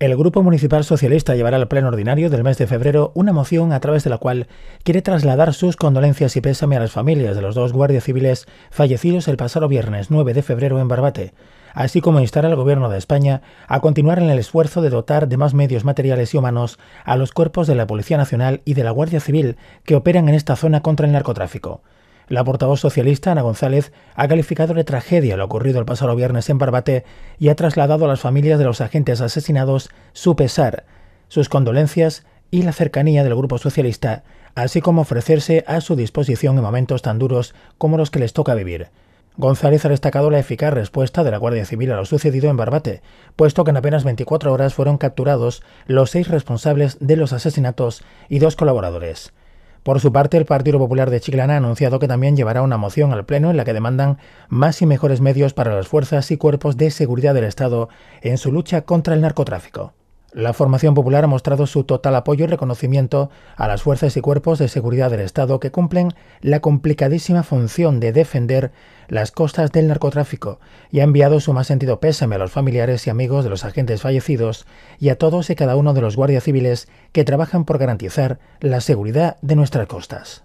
El Grupo Municipal Socialista llevará al Pleno Ordinario del mes de febrero una moción a través de la cual quiere trasladar sus condolencias y pésame a las familias de los dos guardias civiles fallecidos el pasado viernes 9 de febrero en Barbate, así como instar al Gobierno de España a continuar en el esfuerzo de dotar de más medios materiales y humanos a los cuerpos de la Policía Nacional y de la Guardia Civil que operan en esta zona contra el narcotráfico. La portavoz socialista, Ana González, ha calificado de tragedia lo ocurrido el pasado viernes en Barbate y ha trasladado a las familias de los agentes asesinados su pesar, sus condolencias y la cercanía del Grupo Socialista, así como ofrecerse a su disposición en momentos tan duros como los que les toca vivir. González ha destacado la eficaz respuesta de la Guardia Civil a lo sucedido en Barbate, puesto que en apenas 24 horas fueron capturados los seis responsables de los asesinatos y dos colaboradores. Por su parte, el Partido Popular de Chiclana ha anunciado que también llevará una moción al Pleno en la que demandan más y mejores medios para las fuerzas y cuerpos de seguridad del Estado en su lucha contra el narcotráfico. La formación popular ha mostrado su total apoyo y reconocimiento a las fuerzas y cuerpos de seguridad del Estado que cumplen la complicadísima función de defender las costas del narcotráfico y ha enviado su más sentido pésame a los familiares y amigos de los agentes fallecidos y a todos y cada uno de los guardias civiles que trabajan por garantizar la seguridad de nuestras costas.